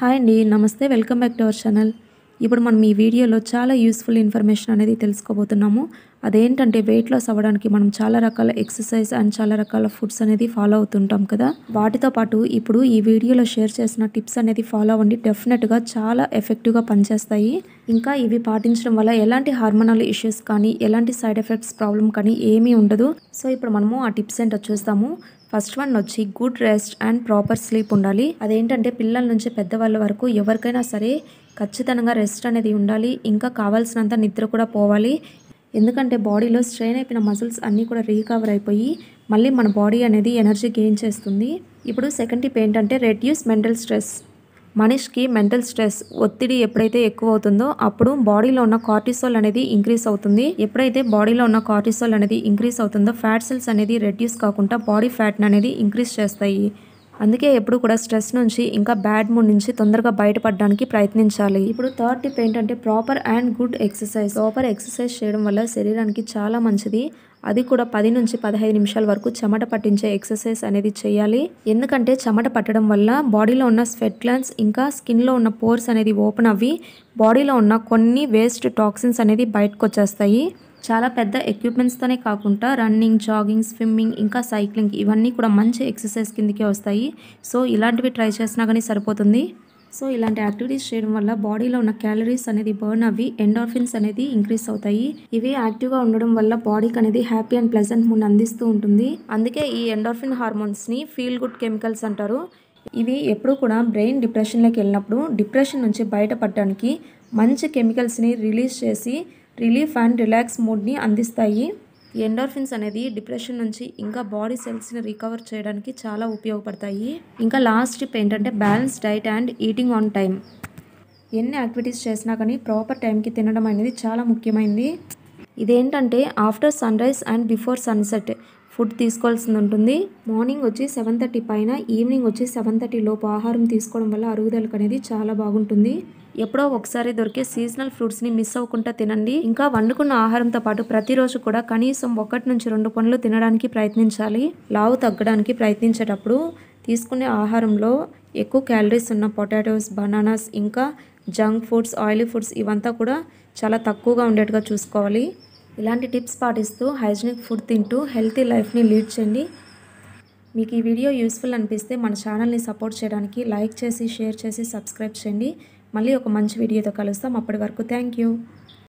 hi అండి నమస్తే welcome back to our channel ఇప్పుడు మనం ఈ వీడియోలో చాలా యూస్ఫుల్ ఇన్ఫర్మేషన్ అనేది తెలుసుకోబోతున్నాము అదేంటంటే వెయిట్ లాస్ అవ్వడానికి మనం చాలా రకాల ఎక్సర్సైజ్ అండ్ చాలా రకాల ఫుడ్స్ అనేది ఫాలో అవుతుంటాం కదా వాటితో పాటు ఇప్పుడు ఈ వీడియోలో షేర్ చేసిన టిప్స్ అనేది ఫాలో అవ్వండి డెఫినెట్గా చాలా ఎఫెక్టివ్గా పనిచేస్తాయి ఇంకా ఇవి పాటించడం వల్ల ఎలాంటి హార్మోనల్ ఇష్యూస్ కానీ ఎలాంటి సైడ్ ఎఫెక్ట్స్ ప్రాబ్లం కానీ ఏమీ ఉండదు సో ఇప్పుడు మనము ఆ టిప్స్ ఏంటో చూస్తాము ఫస్ట్ వన్ వచ్చి good rest and proper sleep ఉండాలి అదేంటంటే పిల్లల నుంచి పెద్దవాళ్ళ వరకు ఎవరికైనా సరే ఖచ్చితంగా రెస్ట్ అనేది ఉండాలి ఇంకా కావాల్సినంత నిద్ర కూడా పోవాలి ఎందుకంటే బాడీలో స్ట్రెయిన్ అయిపోయిన మజిల్స్ అన్నీ కూడా రీకవర్ అయిపోయి మళ్ళీ మన బాడీ అనేది ఎనర్జీ గెయిన్ చేస్తుంది ఇప్పుడు సెకండ్ టిప్ ఏంటంటే రెడ్యూస్ మెంటల్ స్ట్రెస్ మనిషికి మెంటల్ స్ట్రెస్ ఒత్తిడి ఎప్పుడైతే ఎక్కువ అవుతుందో అప్పుడు బాడీలో ఉన్న కార్టిసోల్ అనేది ఇంక్రీస్ అవుతుంది ఎప్పుడైతే బాడీలో ఉన్న కార్టిసోల్ అనేది ఇంక్రీస్ అవుతుందో ఫ్యాట్ సెల్స్ అనేది రెడ్యూస్ కాకుండా బాడీ ఫ్యాట్ అనేది ఇంక్రీస్ చేస్తాయి అందుకే ఎప్పుడు కూడా స్ట్రెస్ నుంచి ఇంకా బ్యాడ్ మూడ్ నుంచి తొందరగా బయటపడడానికి ప్రయత్నించాలి ఇప్పుడు థర్డ్ టిప్ ఏంటంటే proper and good exercise proper exercise చేయడం వల్ల శరీరానికి చాలా మంచిది అది కూడా పది నుంచి పదహైదు నిమిషాల వరకు చెమట పట్టించే ఎక్సర్సైజ్ అనేది చేయాలి ఎందుకంటే చెమట పట్టడం వల్ల బాడీలో ఉన్న స్వెట్ గ్లాన్స్ ఇంకా స్కిన్లో ఉన్న పోర్స్ అనేది ఓపెన్ అవి బాడీలో ఉన్న కొన్ని వేస్ట్ టాక్సిన్స్ అనేది బయటకు వచ్చేస్తాయి చాలా పెద్ద ఎక్విప్మెంట్స్తోనే కాకుండా రన్నింగ్ జాగింగ్ స్విమ్మింగ్ ఇంకా సైక్లింగ్ ఇవన్నీ కూడా మంచి ఎక్సర్సైజ్ కిందకే వస్తాయి సో ఇలాంటివి ట్రై చేసినా కానీ సరిపోతుంది సో ఇలాంటి యాక్టివిటీస్ చేయడం వల్ల బాడీలో ఉన్న క్యాలరీస్ అనేది బర్న్ అవి ఎండార్ఫిన్స్ అనేది ఇంక్రీస్ అవుతాయి ఇవి యాక్టివ్గా ఉండడం వల్ల బాడీకి అనేది హ్యాపీ అండ్ ప్లెజెంట్ మూడ్ అందిస్తూ ఉంటుంది అందుకే ఈ ఎండార్ఫిన్ హార్మోన్స్ని ఫీల్ గుడ్ కెమికల్స్ అంటారు ఇవి ఎప్పుడు కూడా బ్రెయిన్ డిప్రెషన్లోకి వెళ్ళినప్పుడు డిప్రెషన్ నుంచి బయటపడడానికి మంచి కెమికల్స్ని రిలీజ్ చేసి రిలీఫ్ అండ్ రిలాక్స్ మూడ్ని అందిస్తాయి ఎండోర్ఫిన్స్ అనేది డిప్రెషన్ నుంచి ఇంకా బాడీ సెల్స్ని రికవర్ చేయడానికి చాలా ఉపయోగపడతాయి ఇంకా లాస్ట్ టిప్ ఏంటంటే balance diet and eating on time ఎన్ని యాక్టివిటీస్ చేసినా కానీ ప్రాపర్ టైంకి తినడం అనేది చాలా ముఖ్యమైనది ఇదేంటంటే after sun rise and before sunset food తీసుకోవాల్సింది ఉంటుంది మార్నింగ్ వచ్చి సెవెన్ థర్టీ పైన ఈవినింగ్ వచ్చి సెవెన్ థర్టీ లోపు ఆహారం తీసుకోవడం వల్ల అరుగుదలకు అనేది చాలా బాగుంటుంది ఎప్పుడో ఒకసారి దొరికే సీజనల్ ఫ్రూట్స్ని మిస్ అవ్వకుండా తినండి ఇంకా వండుకున్న ఆహారంతో పాటు ప్రతిరోజు కూడా కనీసం ఒకటి నుంచి రెండు పనులు తినడానికి ప్రయత్నించాలి లావు తగ్గడానికి ప్రయత్నించేటప్పుడు తీసుకునే ఆహారంలో ఎక్కువ క్యాలరీస్ ఉన్న పొటాటోస్ బనానాస్ ఇంకా జంక్ ఫుడ్స్ ఆయిలీ ఫుడ్స్ ఇవంతా కూడా చాలా తక్కువగా ఉండేట్టుగా చూసుకోవాలి ఇలాంటి టిప్స్ పాటిస్తూ హైజీనిక్ ఫుడ్ తింటూ హెల్తీ లైఫ్ని లీడ్ చేయండి మీకు ఈ వీడియో యూస్ఫుల్ అనిపిస్తే మన ఛానల్ని సపోర్ట్ చేయడానికి లైక్ చేసి షేర్ చేసి సబ్స్క్రైబ్ చేయండి మళ్ళీ ఒక మంచి వీడియోతో కలుస్తాం అప్పటి వరకు థ్యాంక్ యూ